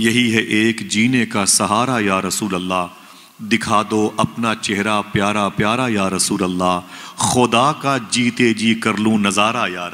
यही है एक जीने का सहारा या रसूल अल्लाह दिखा दो अपना चेहरा प्यारा प्यारा या रसूल अल्लाह खुदा का जीते जी कर लूँ नज़ारा या